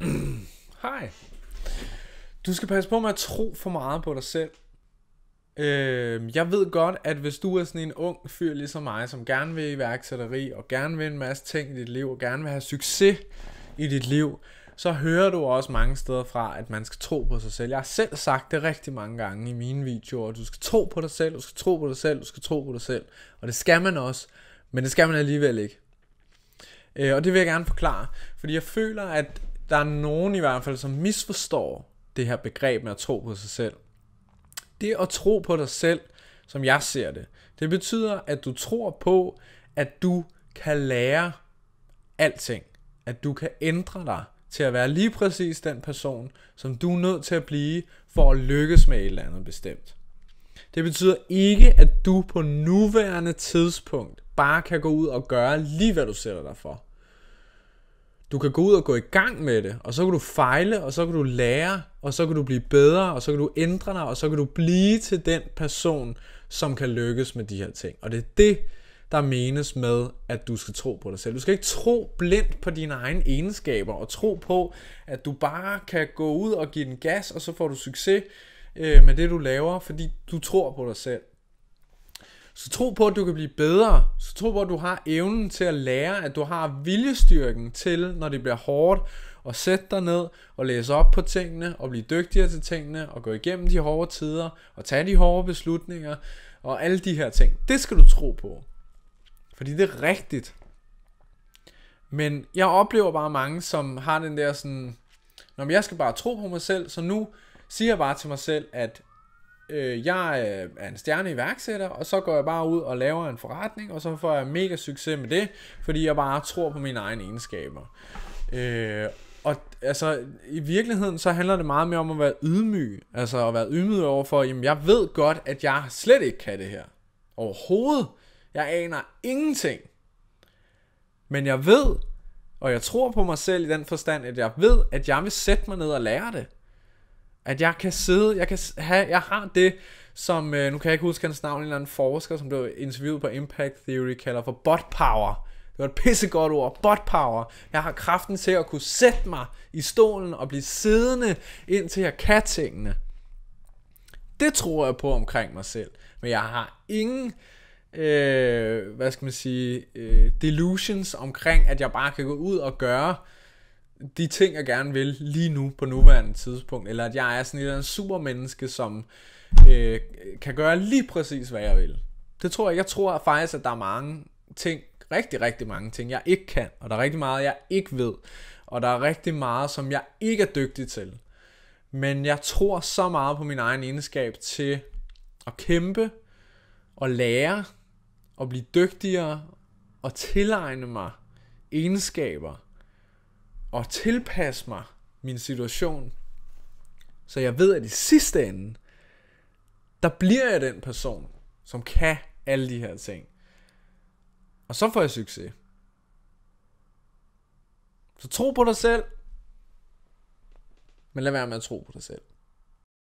Hej. Du skal passe på med at tro for meget på dig selv. Øh, jeg ved godt, at hvis du er sådan en ung fyr ligesom mig, som gerne vil iværksætteri, og gerne vil en masse ting i dit liv, og gerne vil have succes i dit liv, så hører du også mange steder fra, at man skal tro på sig selv. Jeg har selv sagt det rigtig mange gange i mine videoer, at du skal tro på dig selv, du skal tro på dig selv, du skal tro på dig selv. Og det skal man også, men det skal man alligevel ikke. Øh, og det vil jeg gerne forklare, fordi jeg føler, at der er nogen i hvert fald, som misforstår det her begreb med at tro på sig selv. Det at tro på dig selv, som jeg ser det, det betyder, at du tror på, at du kan lære alting. At du kan ændre dig til at være lige præcis den person, som du er nødt til at blive for at lykkes med et eller andet bestemt. Det betyder ikke, at du på nuværende tidspunkt bare kan gå ud og gøre lige, hvad du sætter dig for. Du kan gå ud og gå i gang med det, og så kan du fejle, og så kan du lære, og så kan du blive bedre, og så kan du ændre dig, og så kan du blive til den person, som kan lykkes med de her ting. Og det er det, der menes med, at du skal tro på dig selv. Du skal ikke tro blindt på dine egne egenskaber, og tro på, at du bare kan gå ud og give den gas, og så får du succes øh, med det, du laver, fordi du tror på dig selv. Så tro på, at du kan blive bedre. Så tro på, at du har evnen til at lære, at du har viljestyrken til, når det bliver hårdt, at sætte dig ned og læse op på tingene, og blive dygtigere til tingene, og gå igennem de hårde tider, og tage de hårde beslutninger, og alle de her ting. Det skal du tro på. Fordi det er rigtigt. Men jeg oplever bare mange, som har den der sådan, når jeg skal bare tro på mig selv, så nu siger jeg bare til mig selv, at øh, jeg øh, er en iværksætter, og så går jeg bare ud og laver en forretning, og så får jeg mega succes med det, fordi jeg bare tror på mine egne egenskaber. Øh, og altså, i virkeligheden, så handler det meget mere om at være ydmyg. Altså at være ydmyg overfor, jamen jeg ved godt, at jeg slet ikke kan det her. Overhovedet. Jeg aner ingenting. Men jeg ved, og jeg tror på mig selv i den forstand, at jeg ved, at jeg vil sætte mig ned og lære det. At jeg kan sidde, jeg, kan have, jeg har det, som, øh, nu kan jeg ikke huske hans navn, en eller anden forsker, som blev interviewet på Impact Theory, kalder for bot power. Det var et pissegodt ord, bot power. Jeg har kraften til at kunne sætte mig i stolen og blive siddende, indtil jeg kan tingene. Det tror jeg på omkring mig selv. Men jeg har ingen, øh, hvad skal man sige, øh, delusions omkring, at jeg bare kan gå ud og gøre de ting, jeg gerne vil lige nu på nuværende tidspunkt, eller at jeg er sådan et supermenneske, som øh, kan gøre lige præcis, hvad jeg vil. Det tror jeg. Jeg tror faktisk, at der er mange ting, rigtig, rigtig mange ting, jeg ikke kan, og der er rigtig meget, jeg ikke ved, og der er rigtig meget, som jeg ikke er dygtig til. Men jeg tror så meget på min egen egenskab til at kæmpe og lære og blive dygtigere og tilegne mig egenskaber, at tilpasse mig min situation, så jeg ved, at i sidste ende, der bliver jeg den person, som kan alle de her ting. Og så får jeg succes. Så tro på dig selv. Men lad være med at tro på dig selv.